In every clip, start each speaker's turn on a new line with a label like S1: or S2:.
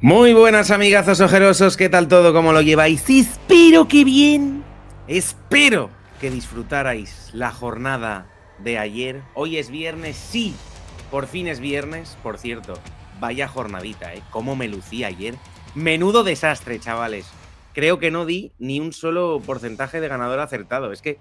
S1: Muy buenas amigazos ojerosos, ¿qué tal todo? ¿Cómo lo lleváis? Espero que bien. Espero que disfrutarais la jornada de ayer. Hoy es viernes, sí. Por fin es viernes, por cierto. Vaya jornadita, ¿eh? ¿Cómo me lucí ayer? Menudo desastre, chavales. Creo que no di ni un solo porcentaje de ganador acertado. Es que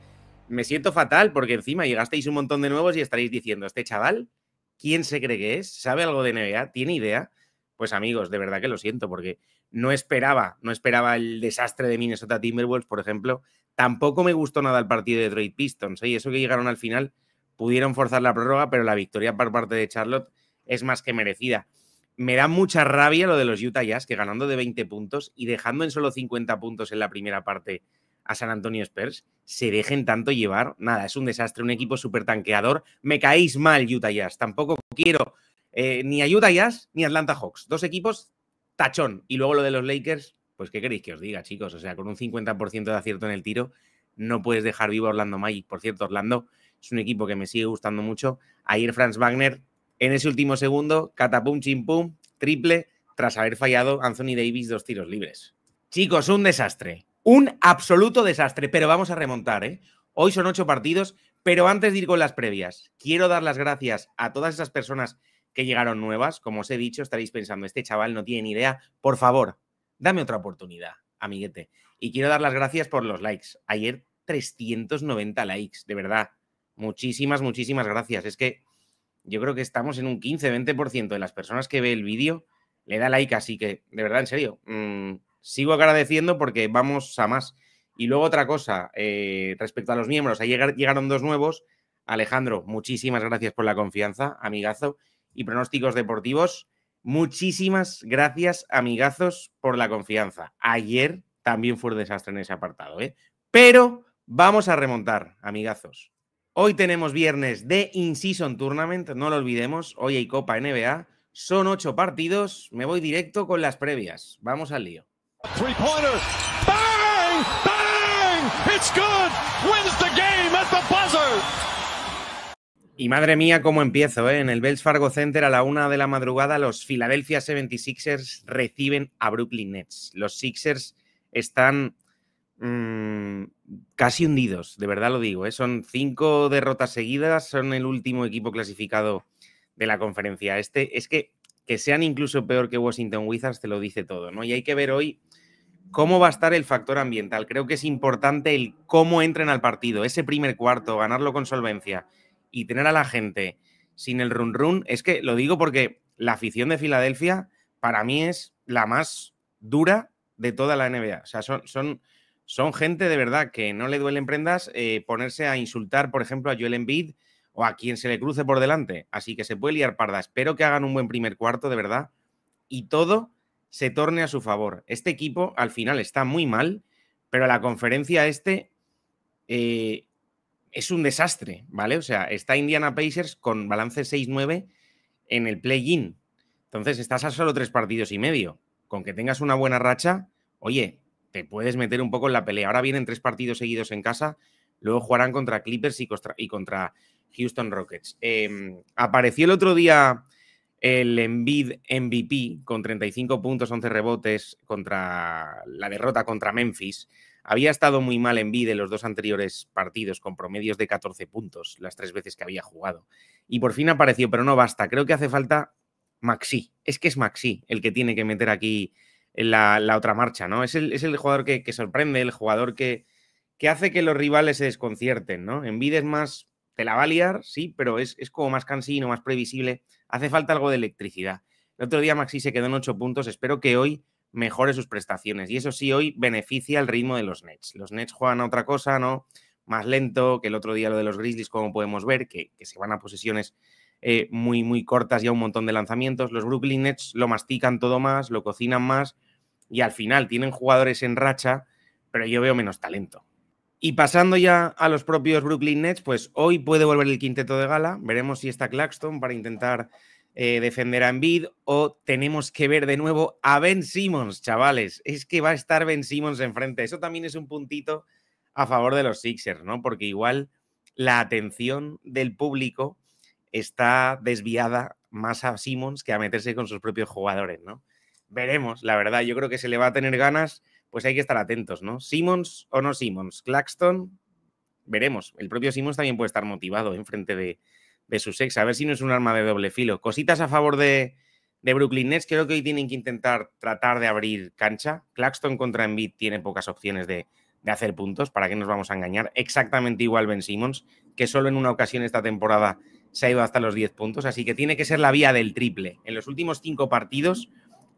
S1: me siento fatal porque encima llegasteis un montón de nuevos y estaréis diciendo, este chaval, ¿quién se cree que es? ¿Sabe algo de NBA? ¿Tiene idea? pues amigos, de verdad que lo siento, porque no esperaba, no esperaba el desastre de Minnesota Timberwolves, por ejemplo. Tampoco me gustó nada el partido de Detroit Pistons, ¿eh? y eso que llegaron al final, pudieron forzar la prórroga, pero la victoria por parte de Charlotte es más que merecida. Me da mucha rabia lo de los Utah Jazz, que ganando de 20 puntos y dejando en solo 50 puntos en la primera parte a San Antonio Spurs, se dejen tanto llevar. Nada, es un desastre, un equipo súper tanqueador. Me caéis mal, Utah Jazz. Tampoco quiero eh, ni Ayuda ni Atlanta Hawks. Dos equipos tachón. Y luego lo de los Lakers, pues qué queréis que os diga, chicos. O sea, con un 50% de acierto en el tiro, no puedes dejar vivo a Orlando Magic. Por cierto, Orlando es un equipo que me sigue gustando mucho. Ayer Franz Wagner, en ese último segundo, catapum, chimpum, triple, tras haber fallado Anthony Davis dos tiros libres. Chicos, un desastre. Un absoluto desastre, pero vamos a remontar, ¿eh? Hoy son ocho partidos, pero antes de ir con las previas, quiero dar las gracias a todas esas personas que llegaron nuevas, como os he dicho, estaréis pensando, este chaval no tiene ni idea, por favor, dame otra oportunidad, amiguete. Y quiero dar las gracias por los likes. Ayer 390 likes, de verdad. Muchísimas, muchísimas gracias. Es que yo creo que estamos en un 15-20% de las personas que ve el vídeo le da like, así que, de verdad, en serio, mm, sigo agradeciendo porque vamos a más. Y luego otra cosa, eh, respecto a los miembros, ahí llegaron dos nuevos. Alejandro, muchísimas gracias por la confianza, amigazo y pronósticos deportivos. Muchísimas gracias, amigazos, por la confianza. Ayer también fue un desastre en ese apartado, ¿eh? Pero vamos a remontar, amigazos. Hoy tenemos viernes de In-Season Tournament, no lo olvidemos. Hoy hay Copa NBA. Son ocho partidos. Me voy directo con las previas. Vamos al lío. Bang! Bang! Y madre mía, cómo empiezo, ¿eh? En el Wells Fargo Center a la una de la madrugada, los Philadelphia 76ers reciben a Brooklyn Nets. Los Sixers están mm, casi hundidos, de verdad lo digo. ¿eh? Son cinco derrotas seguidas, son el último equipo clasificado de la conferencia. Este es que, que sean incluso peor que Washington Wizards te lo dice todo, ¿no? Y hay que ver hoy cómo va a estar el factor ambiental. Creo que es importante el cómo entren al partido, ese primer cuarto, ganarlo con solvencia y tener a la gente sin el run run, es que lo digo porque la afición de Filadelfia para mí es la más dura de toda la NBA. O sea, son, son, gente de verdad que no le duelen prendas eh, ponerse a insultar, por ejemplo, a Joel Embiid o a quien se le cruce por delante. Así que se puede liar parda. Espero que hagan un buen primer cuarto, de verdad. Y todo se torne a su favor. Este equipo al final está muy mal, pero la conferencia este eh, es un desastre, ¿vale? O sea, está Indiana Pacers con balance 6-9 en el play-in. Entonces estás a solo tres partidos y medio. Con que tengas una buena racha, oye, te puedes meter un poco en la pelea. Ahora vienen tres partidos seguidos en casa, luego jugarán contra Clippers y contra, Houston Rockets. Em, apareció el otro día el Embiid MVP con 35 puntos, 11 rebotes contra la derrota contra Memphis. Había estado muy mal en vida los dos anteriores partidos, con promedios de 14 puntos, las tres veces que había jugado. Y por fin apareció, pero no basta. Creo que hace falta Maxi. Es que es Maxi el que tiene que meter aquí la, la otra marcha, ¿no? Es el, jugador que, sorprende, el jugador que, que, hace que los rivales se desconcierten, ¿no? Envide es más, te la va a liar, sí, pero es, es como más cansino, más previsible. Hace falta algo de electricidad. El otro día Maxi se quedó en ocho puntos. Espero que hoy mejore sus prestaciones. Y eso sí, hoy beneficia el ritmo de los Nets. Los Nets juegan a otra cosa, ¿no? Más lento que el otro día lo de los Grizzlies, como podemos ver, que, se van a posesiones eh, muy, muy cortas y a un montón de lanzamientos. Los Brooklyn Nets lo mastican todo más, lo cocinan más y al final tienen jugadores en racha, pero yo veo menos talento. Y pasando ya a los propios Brooklyn Nets, pues hoy puede volver el quinteto de gala. Veremos si está Claxton para intentar eh, defender a Embiid o tenemos que ver de nuevo a Ben Simmons, chavales. Es que va a estar Ben Simmons enfrente. Eso también es un puntito a favor de los Sixers, ¿no? Porque igual la atención del público está desviada más a Simmons que a meterse con sus propios jugadores, ¿no? Veremos, la verdad, yo creo que se le va a tener ganas, pues hay que estar atentos, ¿no? Simmons o no Simmons, Claxton, veremos. El propio Simmons también puede estar motivado ¿eh? enfrente de, su ex, a ver si no es un arma de doble filo. Cositas a favor de, Brooklyn Nets, creo que hoy tienen que intentar tratar de abrir cancha. Claxton contra Embiid tiene pocas opciones de, hacer puntos, ¿para qué nos vamos a engañar? Exactamente igual Ben Simmons, que solo en una ocasión esta temporada se ha ido hasta los 10 puntos, así que tiene que ser la vía del triple. En los últimos cinco partidos,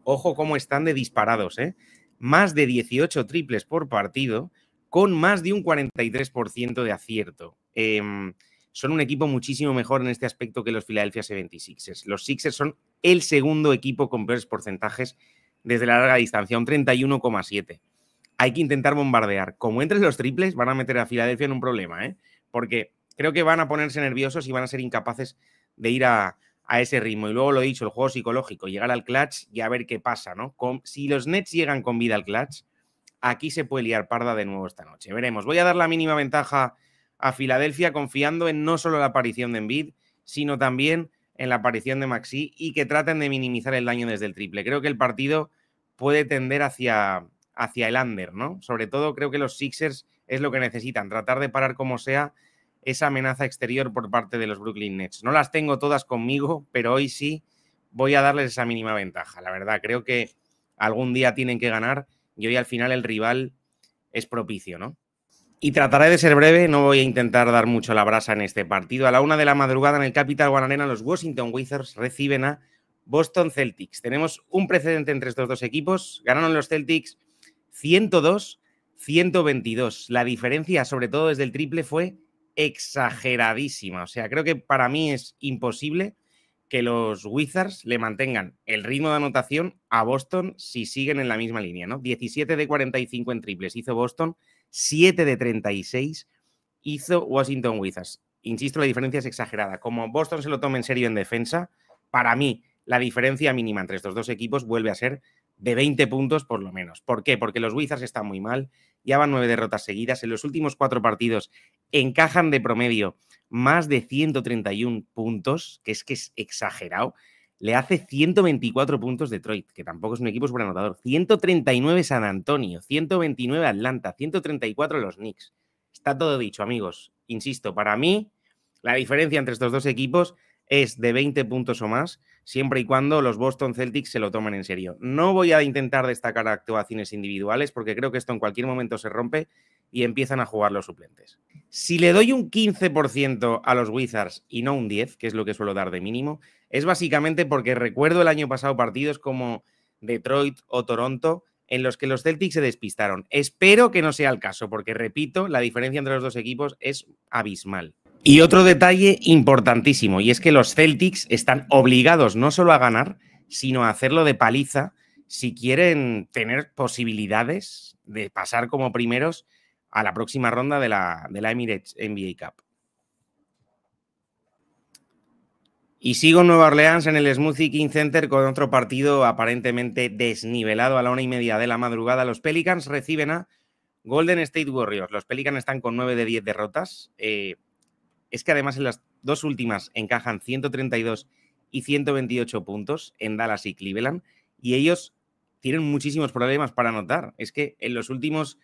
S1: ojo cómo están de disparados, ¿eh? Más de 18 triples por partido, con más de un 43% de acierto. Eh, son un equipo muchísimo mejor en este aspecto que los Philadelphia 76ers. Los Sixers son el segundo equipo con peores porcentajes desde la larga distancia, un 31,7. Hay que intentar bombardear. Como entres los triples, van a meter a Filadelfia en un problema, ¿eh? porque creo que van a ponerse nerviosos y van a ser incapaces de ir a, ese ritmo. Y luego lo he dicho, el juego psicológico, llegar al clutch y a ver qué pasa, ¿no? si los Nets llegan con vida al clutch, aquí se puede liar parda de nuevo esta noche. Veremos. Voy a dar la mínima ventaja a Filadelfia confiando en no solo la aparición de Embiid, sino también en la aparición de Maxi y que traten de minimizar el daño desde el triple. Creo que el partido puede tender hacia, hacia el under, ¿no? Sobre todo creo que los Sixers es lo que necesitan, tratar de parar como sea esa amenaza exterior por parte de los Brooklyn Nets. No las tengo todas conmigo, pero hoy sí voy a darles esa mínima ventaja. La verdad, creo que algún día tienen que ganar y hoy al final el rival es propicio, ¿no? Y trataré de ser breve, no voy a intentar dar mucho la brasa en este partido. A la una de la madrugada en el Capital One los Washington Wizards reciben a Boston Celtics. Tenemos un precedente entre estos dos equipos. Ganaron los Celtics 102-122. La diferencia, sobre todo desde el triple, fue exageradísima. O sea, creo que para mí es imposible que los Wizards le mantengan el ritmo de anotación a Boston si siguen en la misma línea, ¿no? 17 de 45 en triples hizo Boston 7 de 36 hizo Washington Wizards. Insisto, la diferencia es exagerada. Como Boston se lo toma en serio en defensa, para mí la diferencia mínima entre estos dos equipos vuelve a ser de 20 puntos por lo menos. ¿Por qué? Porque los Wizards están muy mal, ya van nueve derrotas seguidas. En los últimos cuatro partidos encajan de promedio más de 131 puntos, que es que es exagerado le hace 124 puntos Detroit, que tampoco es un equipo anotador: 139 San Antonio, 129 Atlanta, 134 los Knicks. Está todo dicho, amigos. Insisto, para mí la diferencia entre estos dos equipos es de 20 puntos o más, siempre y cuando los Boston Celtics se lo tomen en serio. No voy a intentar destacar actuaciones individuales porque creo que esto en cualquier momento se rompe y empiezan a jugar los suplentes. Si le doy un 15% a los Wizards y no un 10%, que es lo que suelo dar de mínimo, es básicamente porque recuerdo el año pasado partidos como Detroit o Toronto en los que los Celtics se despistaron. Espero que no sea el caso, porque repito, la diferencia entre los dos equipos es abismal. Y otro detalle importantísimo, y es que los Celtics están obligados no solo a ganar, sino a hacerlo de paliza si quieren tener posibilidades de pasar como primeros a la próxima ronda de la, Emirates NBA Cup. Y sigo en Nueva Orleans en el Smoothie King Center con otro partido aparentemente desnivelado a la una y media de la madrugada. Los Pelicans reciben a Golden State Warriors. Los Pelicans están con 9 de 10 derrotas. Eh, es que además en las dos últimas encajan 132 y 128 puntos en Dallas y Cleveland. Y ellos tienen muchísimos problemas para anotar. Es que en los últimos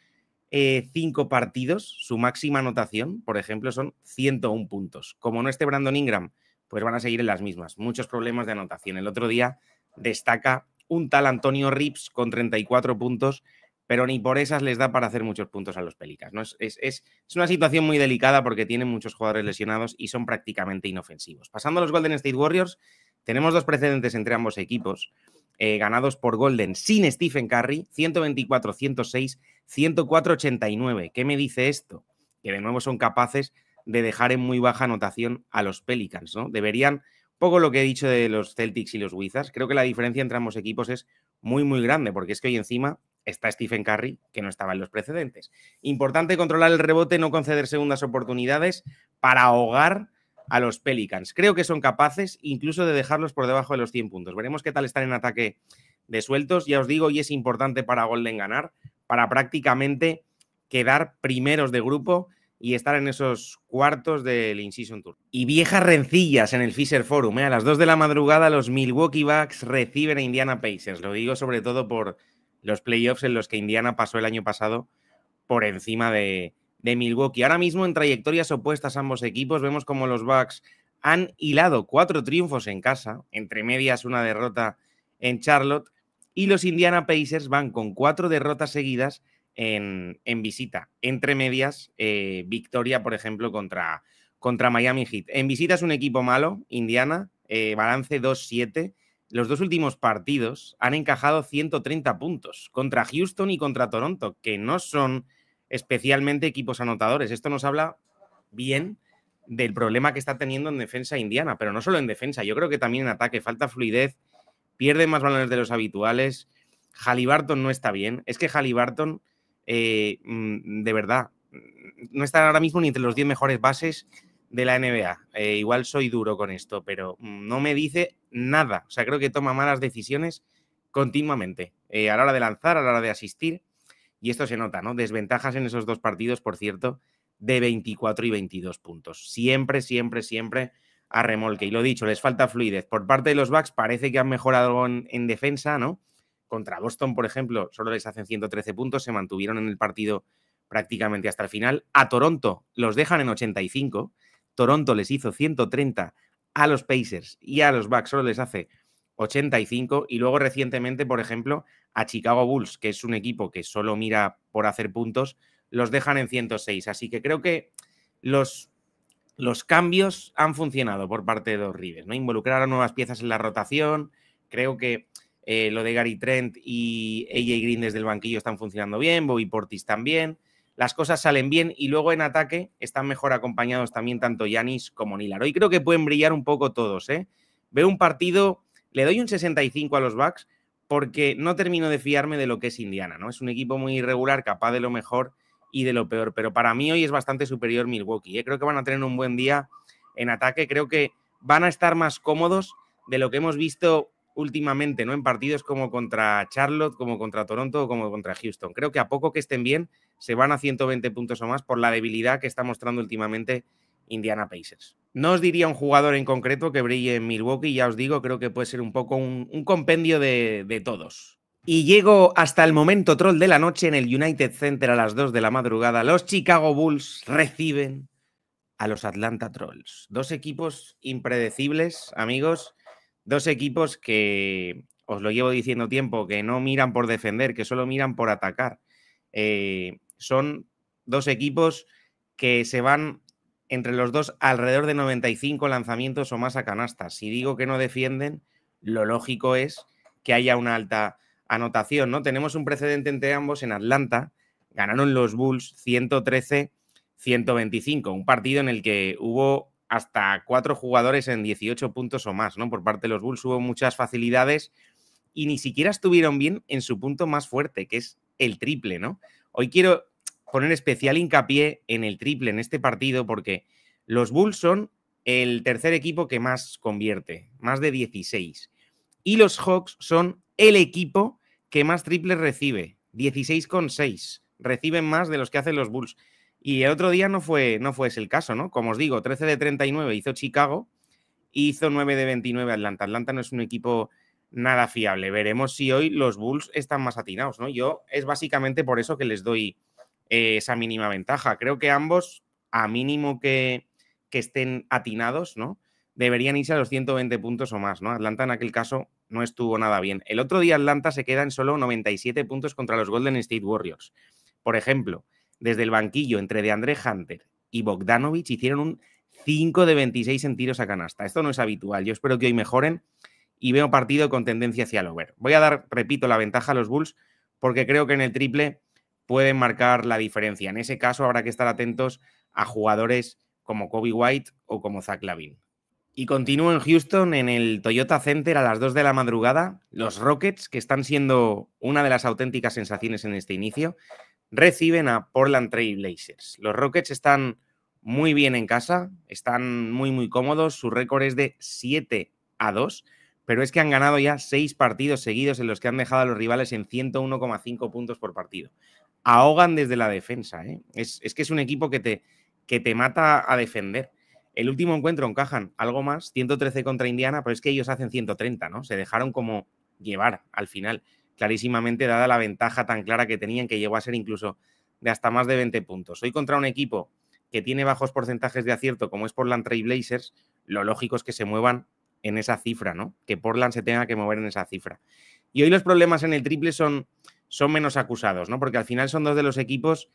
S1: eh, cinco partidos, su máxima anotación, por ejemplo, son 101 puntos. Como no esté Brandon Ingram, pues van a seguir en las mismas. Muchos problemas de anotación. El otro día destaca un tal Antonio Rips con 34 puntos, pero ni por esas les da para hacer muchos puntos a los Pelicas. ¿no? Es, es una situación muy delicada porque tienen muchos jugadores lesionados y son prácticamente inofensivos. Pasando a los Golden State Warriors, tenemos dos precedentes entre ambos equipos. Eh, ganados por Golden sin Stephen Curry, 124-106, 104-89. ¿Qué me dice esto? Que de nuevo son capaces de dejar en muy baja anotación a los Pelicans, ¿no? Deberían, poco lo que he dicho de los Celtics y los Wizards, creo que la diferencia entre ambos equipos es muy, muy grande, porque es que hoy encima está Stephen Curry, que no estaba en los precedentes. Importante controlar el rebote, no conceder segundas oportunidades para ahogar a los Pelicans. Creo que son capaces incluso de dejarlos por debajo de los 100 puntos. Veremos qué tal están en ataque de sueltos. Ya os digo, y es importante para Golden ganar, para prácticamente quedar primeros de grupo y estar en esos cuartos del in Tour. Y viejas rencillas en el Fisher Forum. ¿eh? A las 2 de la madrugada los Milwaukee Bucks reciben a Indiana Pacers. Lo digo sobre todo por los playoffs en los que Indiana pasó el año pasado por encima de, de Milwaukee. Ahora mismo en trayectorias opuestas ambos equipos vemos como los Bucks han hilado cuatro triunfos en casa, entre medias una derrota en Charlotte, y los Indiana Pacers van con cuatro derrotas seguidas en, visita, entre medias eh, victoria, por ejemplo, contra, contra Miami Heat. En visita es un equipo malo, Indiana, eh, balance 2-7. Los dos últimos partidos han encajado 130 puntos contra Houston y contra Toronto, que no son especialmente equipos anotadores. Esto nos habla bien del problema que está teniendo en defensa Indiana, pero no solo en defensa, yo creo que también en ataque, falta fluidez, pierde más balones de los habituales, Halliburton no está bien, es que Halliburton, eh, mm, de verdad, no está ahora mismo ni entre los 10 mejores bases de la NBA, eh, igual soy duro con esto, pero mm, no me dice nada, o sea, creo que toma malas decisiones continuamente, eh, a la hora de lanzar, a la hora de asistir, y esto se nota, ¿no? Desventajas en esos dos partidos, por cierto, de 24 y 22 puntos. Siempre, siempre, siempre a remolque. Y lo dicho, les falta fluidez. Por parte de los Bucks parece que han mejorado en, defensa, ¿no? Contra Boston, por ejemplo, solo les hacen 113 puntos, se mantuvieron en el partido prácticamente hasta el final. A Toronto los dejan en 85. Toronto les hizo 130 a los Pacers y a los Bucks solo les hace 85 y luego recientemente, por ejemplo, a Chicago Bulls, que es un equipo que solo mira por hacer puntos, los dejan en 106. Así que creo que los, los cambios han funcionado por parte de los Rives, ¿no? a nuevas piezas en la rotación, creo que eh, lo de Gary Trent y AJ Green desde el banquillo están funcionando bien, Bobby Portis también, las cosas salen bien y luego en ataque están mejor acompañados también tanto Yanis como Nilar. hoy creo que pueden brillar un poco todos, ¿eh? Veo un partido le doy un 65 a los Bucks porque no termino de fiarme de lo que es Indiana, ¿no? Es un equipo muy irregular, capaz de lo mejor y de lo peor, pero para mí hoy es bastante superior Milwaukee. Eh, creo que van a tener un buen día en ataque, creo que van a estar más cómodos de lo que hemos visto últimamente, ¿no? En partidos como contra Charlotte, como contra Toronto como contra Houston. Creo que a poco que estén bien, se van a 120 puntos o más por la debilidad que está mostrando últimamente Indiana Pacers. No os diría un jugador en concreto que brille en Milwaukee, ya os digo, creo que puede ser un poco un, compendio de, todos. Y llego hasta el momento troll de la noche en el United Center a las 2 de la madrugada. Los Chicago Bulls reciben a los Atlanta Trolls. Dos equipos impredecibles, amigos. Dos equipos que os lo llevo diciendo tiempo, que no miran por defender, que solo miran por atacar. Eh, son dos equipos que se van entre los dos alrededor de 95 lanzamientos o más a canasta. Si digo que no defienden, lo lógico es que haya una alta anotación, ¿no? Tenemos un precedente entre ambos en Atlanta, ganaron los Bulls 113-125, un partido en el que hubo hasta cuatro jugadores en 18 puntos o más, ¿no? Por parte de los Bulls hubo muchas facilidades y ni siquiera estuvieron bien en su punto más fuerte, que es el triple, ¿no? Hoy quiero poner especial hincapié en el triple en este partido porque los Bulls son el tercer equipo que más convierte, más de 16. Y los Hawks son el equipo que más triples recibe, con 6 Reciben más de los que hacen los Bulls. Y el otro día no fue, no fue ese el caso, ¿no? Como os digo, 13 de 39 hizo Chicago, hizo 9 de 29 Atlanta. Atlanta no es un equipo nada fiable. Veremos si hoy los Bulls están más atinados, ¿no? Yo es básicamente por eso que les doy eh, esa mínima ventaja. Creo que ambos, a mínimo que, que estén atinados, ¿no? Deberían irse a los 120 puntos o más, ¿no? Atlanta en aquel caso no estuvo nada bien. El otro día Atlanta se queda en solo 97 puntos contra los Golden State Warriors. Por ejemplo, desde el banquillo entre DeAndre Hunter y Bogdanovich hicieron un 5 de 26 en tiros a canasta. Esto no es habitual. Yo espero que hoy mejoren y veo partido con tendencia hacia el over. Voy a dar, repito, la ventaja a los Bulls porque creo que en el triple pueden marcar la diferencia. En ese caso habrá que estar atentos a jugadores como Kobe White o como Zach Lavin. Y continúo en Houston, en el Toyota Center a las 2 de la madrugada, los Rockets, que están siendo una de las auténticas sensaciones en este inicio, reciben a Portland Trail Blazers. Los Rockets están muy bien en casa, están muy muy cómodos, su récord es de 7 a 2, pero es que han ganado ya 6 partidos seguidos en los que han dejado a los rivales en 101,5 puntos por partido ahogan desde la defensa. ¿eh? Es, que es un equipo que te, que te mata a defender. El último encuentro encajan algo más, 113 contra Indiana, pero es que ellos hacen 130, ¿no? Se dejaron como llevar al final, clarísimamente, dada la ventaja tan clara que tenían, que llegó a ser incluso de hasta más de 20 puntos. Hoy contra un equipo que tiene bajos porcentajes de acierto, como es Portland Trail Blazers, lo lógico es que se muevan en esa cifra, ¿no? Que Portland se tenga que mover en esa cifra. Y hoy los problemas en el triple son son menos acusados, ¿no? Porque al final son dos de los equipos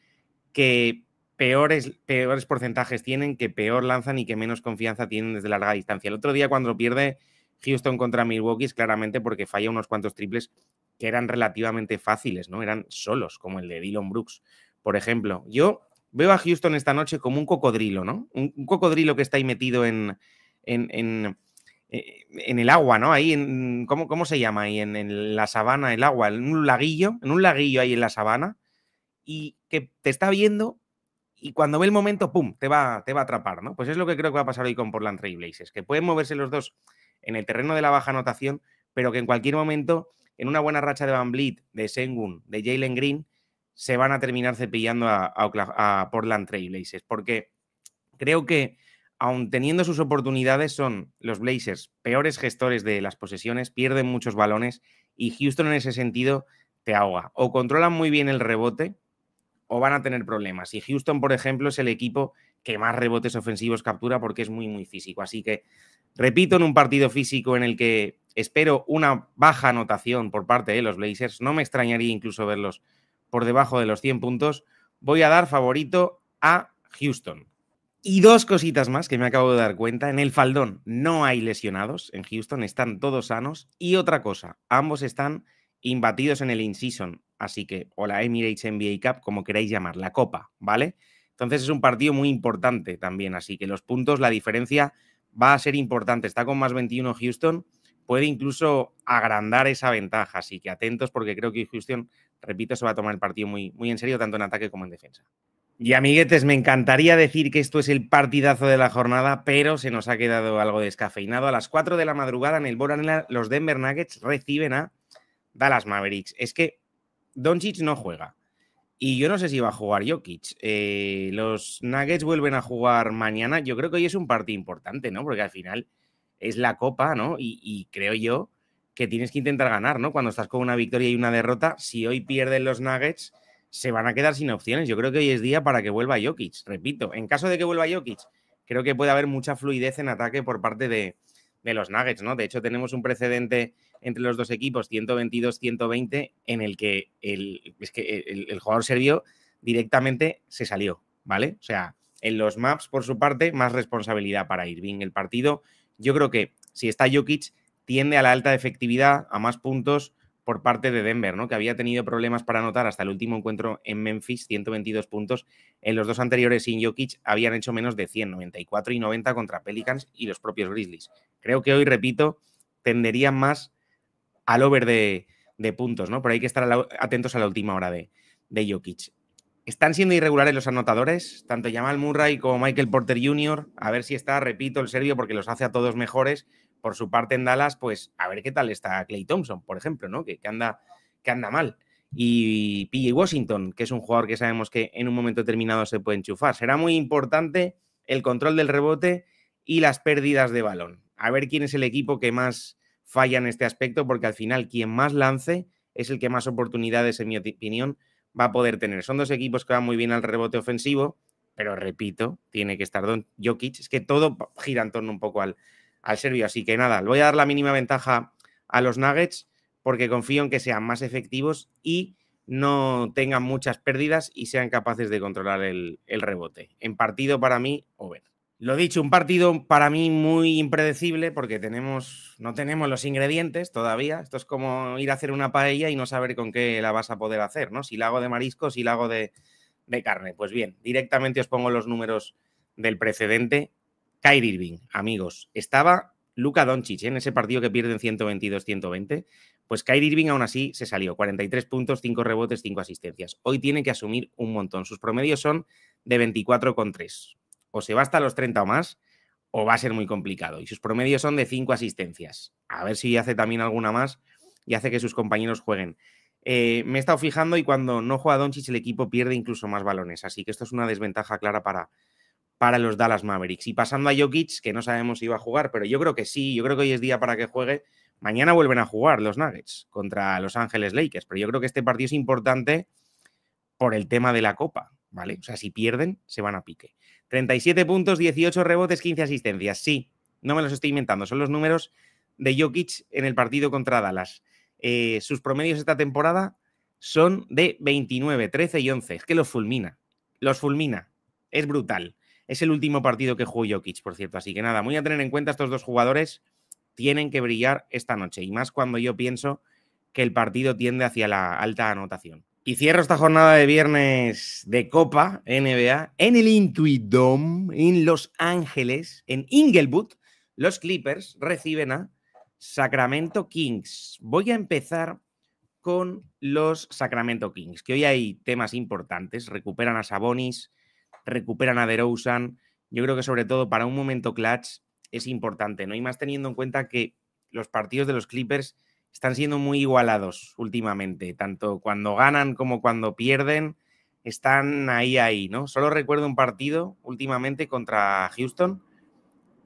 S1: que peores, peores porcentajes tienen, que peor lanzan y que menos confianza tienen desde larga distancia. El otro día cuando pierde Houston contra Milwaukee es claramente porque falla unos cuantos triples que eran relativamente fáciles, ¿no? Eran solos, como el de Dylan Brooks, por ejemplo. Yo veo a Houston esta noche como un cocodrilo, ¿no? Un, cocodrilo que está ahí metido en, en, en eh, en el agua, ¿no? Ahí, en, ¿cómo, ¿cómo, se llama ahí? En, la sabana, el agua, en un laguillo, en un laguillo ahí en la sabana, y que te está viendo y cuando ve el momento, ¡pum!, te va, te va a atrapar, ¿no? Pues es lo que creo que va a pasar hoy con Portland Trail que pueden moverse los dos en el terreno de la baja anotación, pero que en cualquier momento, en una buena racha de Van Bleed, de Sengun, de Jalen Green, se van a terminar cepillando a, Portland Trail porque creo que aun teniendo sus oportunidades, son los Blazers peores gestores de las posesiones, pierden muchos balones y Houston en ese sentido te ahoga. O controlan muy bien el rebote o van a tener problemas. Y Houston, por ejemplo, es el equipo que más rebotes ofensivos captura porque es muy, muy físico. Así que, repito, en un partido físico en el que espero una baja anotación por parte de los Blazers, no me extrañaría incluso verlos por debajo de los 100 puntos, voy a dar favorito a Houston. Y dos cositas más que me acabo de dar cuenta. En el faldón no hay lesionados. En Houston están todos sanos. Y otra cosa, ambos están imbatidos en el in-season. Así que, o la Emirates NBA Cup, como queráis llamar, la copa, ¿vale? Entonces es un partido muy importante también. Así que los puntos, la diferencia va a ser importante. Está con más 21 Houston. Puede incluso agrandar esa ventaja. Así que atentos porque creo que Houston, repito, se va a tomar el partido muy, muy en serio, tanto en ataque como en defensa. Y amiguetes, me encantaría decir que esto es el partidazo de la jornada, pero se nos ha quedado algo descafeinado. A las 4 de la madrugada en el Boranela, los Denver Nuggets reciben a Dallas Mavericks. Es que Doncic no juega. Y yo no sé si va a jugar Jokic. Eh, los Nuggets vuelven a jugar mañana. Yo creo que hoy es un partido importante, ¿no? Porque al final es la copa, ¿no? Y, y creo yo que tienes que intentar ganar, ¿no? Cuando estás con una victoria y una derrota, si hoy pierden los Nuggets se van a quedar sin opciones. Yo creo que hoy es día para que vuelva Jokic. Repito, en caso de que vuelva Jokic, creo que puede haber mucha fluidez en ataque por parte de, los Nuggets, ¿no? De hecho, tenemos un precedente entre los dos equipos, 122-120, en el que, el, que el, el, jugador serbio directamente se salió, ¿vale? O sea, en los maps, por su parte, más responsabilidad para Irving. El partido, yo creo que si está Jokic, tiende a la alta efectividad, a más puntos, por parte de Denver, ¿no? que había tenido problemas para anotar hasta el último encuentro en Memphis, 122 puntos. En los dos anteriores sin Jokic habían hecho menos de 194 y 90 contra Pelicans y los propios Grizzlies. Creo que hoy, repito, tenderían más al over de, de puntos, ¿no? Pero hay que estar atentos a la última hora de, de Jokic. Están siendo irregulares los anotadores, tanto Jamal Murray como Michael Porter Jr. A ver si está, repito, el serbio, porque los hace a todos mejores. Por su parte, en Dallas, pues a ver qué tal está Clay Thompson, por ejemplo, ¿no? Que, anda, que anda mal. Y PJ Washington, que es un jugador que sabemos que en un momento determinado se puede enchufar. Será muy importante el control del rebote y las pérdidas de balón. A ver quién es el equipo que más falla en este aspecto, porque al final quien más lance es el que más oportunidades, en mi opinión, va a poder tener. Son dos equipos que van muy bien al rebote ofensivo, pero repito, tiene que estar Don Jokic. Es que todo gira en torno un poco al, al serbio. Así que nada, le voy a dar la mínima ventaja a los Nuggets porque confío en que sean más efectivos y no tengan muchas pérdidas y sean capaces de controlar el, rebote. En partido para mí, over. Lo dicho, un partido para mí muy impredecible porque tenemos, no tenemos los ingredientes todavía. Esto es como ir a hacer una paella y no saber con qué la vas a poder hacer, ¿no? Si la hago de marisco, si la hago de carne. Pues bien, directamente os pongo los números del precedente Kyrie Irving, amigos, estaba Luka Doncic ¿eh? en ese partido que pierden 122-120, pues Kyrie Irving aún así se salió, 43 puntos, 5 rebotes, 5 asistencias. Hoy tiene que asumir un montón. Sus promedios son de 24,3. O se va hasta los 30 o más, o va a ser muy complicado. Y sus promedios son de 5 asistencias. A ver si hace también alguna más y hace que sus compañeros jueguen. Eh, me he estado fijando y cuando no juega Doncic el equipo pierde incluso más balones, así que esto es una desventaja clara para, para los Dallas Mavericks. Y pasando a Jokic, que no sabemos si va a jugar, pero yo creo que sí, yo creo que hoy es día para que juegue. Mañana vuelven a jugar los Nuggets contra Los Ángeles Lakers, pero yo creo que este partido es importante por el tema de la Copa, ¿vale? O sea, si pierden, se van a pique. 37 puntos, 18 rebotes, 15 asistencias. Sí, no me los estoy inventando, son los números de Jokic en el partido contra Dallas. Eh, sus promedios esta temporada son de 29, 13 y 11. Es que los fulmina, los fulmina. Es brutal. Es el último partido que jugó Jokic, por cierto. Así que nada, muy a tener en cuenta estos dos jugadores. Tienen que brillar esta noche. Y más cuando yo pienso que el partido tiende hacia la alta anotación. Y cierro esta jornada de viernes de Copa NBA en el Intuit Dome, en Los Ángeles, en Inglewood. Los Clippers reciben a Sacramento Kings. Voy a empezar con los Sacramento Kings, que hoy hay temas importantes. Recuperan a Sabonis, recuperan a DeRozan. Yo creo que sobre todo para un momento clutch es importante, ¿no? Y más teniendo en cuenta que los partidos de los Clippers están siendo muy igualados últimamente, tanto cuando ganan como cuando pierden, están ahí, ahí, ¿no? Solo recuerdo un partido últimamente contra Houston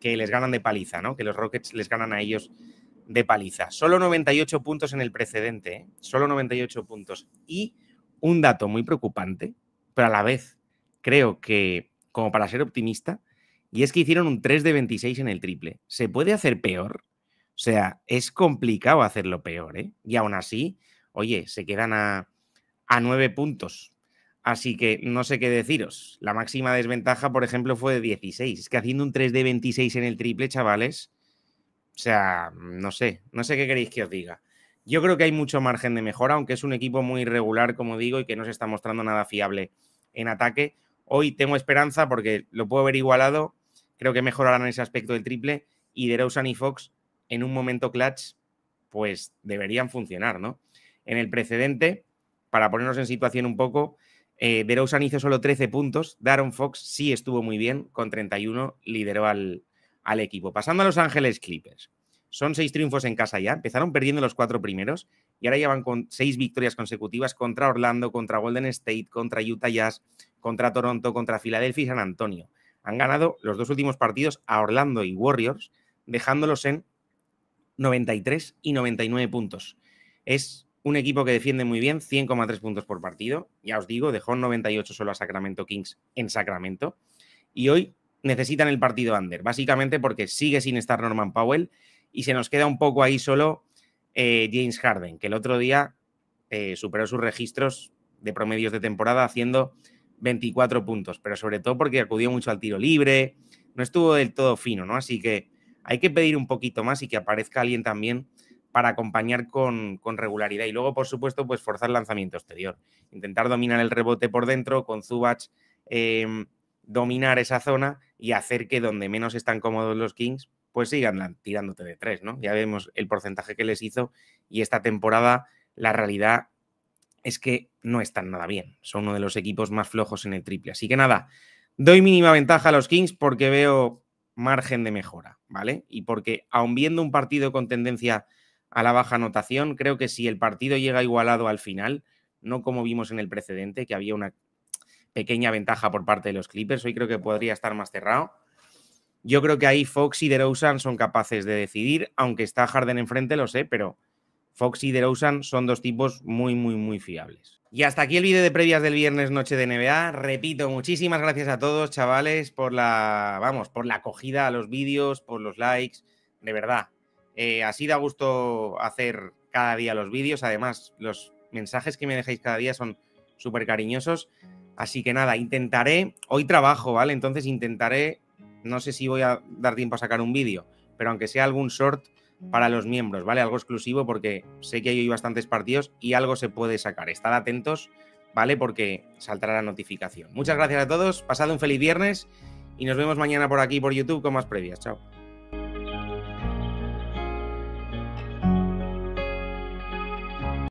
S1: que les ganan de paliza, ¿no? Que los Rockets les ganan a ellos de paliza. Solo 98 puntos en el precedente, ¿eh? solo 98 puntos. Y un dato muy preocupante, pero a la vez creo que, como para ser optimista, y es que hicieron un 3 de 26 en el triple. ¿Se puede hacer peor? O sea, es complicado hacerlo peor, ¿eh? Y aún así, oye, se quedan a, a 9 puntos. Así que no sé qué deciros. La máxima desventaja, por ejemplo, fue de 16. Es que haciendo un 3 de 26 en el triple, chavales, o sea, no sé, no sé qué queréis que os diga. Yo creo que hay mucho margen de mejora, aunque es un equipo muy irregular, como digo, y que no se está mostrando nada fiable en ataque Hoy tengo esperanza porque lo puedo ver igualado. Creo que mejorarán ese aspecto del triple. Y DeRozan y Fox, en un momento clutch, pues deberían funcionar, ¿no? En el precedente, para ponernos en situación un poco, eh, hizo solo 13 puntos. Daron Fox sí estuvo muy bien, con 31 lideró al, al equipo. Pasando a Los Ángeles Clippers. Son seis triunfos en casa ya. Empezaron perdiendo los cuatro primeros y ahora ya van con seis victorias consecutivas contra Orlando, contra Golden State, contra Utah Jazz, contra Toronto, contra Filadelfia y San Antonio. Han ganado los dos últimos partidos a Orlando y Warriors, dejándolos en 93 y 99 puntos. Es un equipo que defiende muy bien, 100,3 puntos por partido. Ya os digo, dejó 98 solo a Sacramento Kings en Sacramento. Y hoy necesitan el partido under, básicamente porque sigue sin estar Norman Powell y se nos queda un poco ahí solo eh, James Harden, que el otro día eh, superó sus registros de promedios de temporada haciendo 24 puntos, pero sobre todo porque acudió mucho al tiro libre, no estuvo del todo fino, ¿no? Así que hay que pedir un poquito más y que aparezca alguien también para acompañar con, regularidad. Y luego, por supuesto, pues forzar lanzamiento exterior. Intentar dominar el rebote por dentro, con Zubach eh, dominar esa zona y hacer que donde menos están cómodos los Kings, pues sigan tirándote de tres, ¿no? Ya vemos el porcentaje que les hizo y esta temporada la realidad es que no están nada bien. Son uno de los equipos más flojos en el triple. Así que nada, doy mínima ventaja a los Kings porque veo margen de mejora, ¿vale? Y porque aun viendo un partido con tendencia a la baja anotación, creo que si el partido llega igualado al final, no como vimos en el precedente, que había una pequeña ventaja por parte de los Clippers, hoy creo que podría estar más cerrado. Yo creo que ahí Fox y DeRozan son capaces de decidir, aunque está Harden enfrente, lo sé, pero Fox y DeRozan son dos tipos muy, muy, muy fiables. Y hasta aquí el vídeo de previas del viernes noche de NBA. Repito, muchísimas gracias a todos, chavales, por la, vamos, por la acogida a los vídeos, por los likes, de verdad. así eh, da gusto hacer cada día los vídeos. Además, los mensajes que me dejáis cada día son súper cariñosos. Así que nada, intentaré, hoy trabajo, ¿vale? Entonces intentaré no sé si voy a dar tiempo a sacar un vídeo, pero aunque sea algún short para los miembros, ¿vale? Algo exclusivo porque sé que hay hoy bastantes partidos y algo se puede sacar. Estad atentos, ¿vale? Porque saltará la notificación. Muchas gracias a todos, pasad un feliz viernes y nos vemos mañana por aquí por YouTube con más previas. Chao.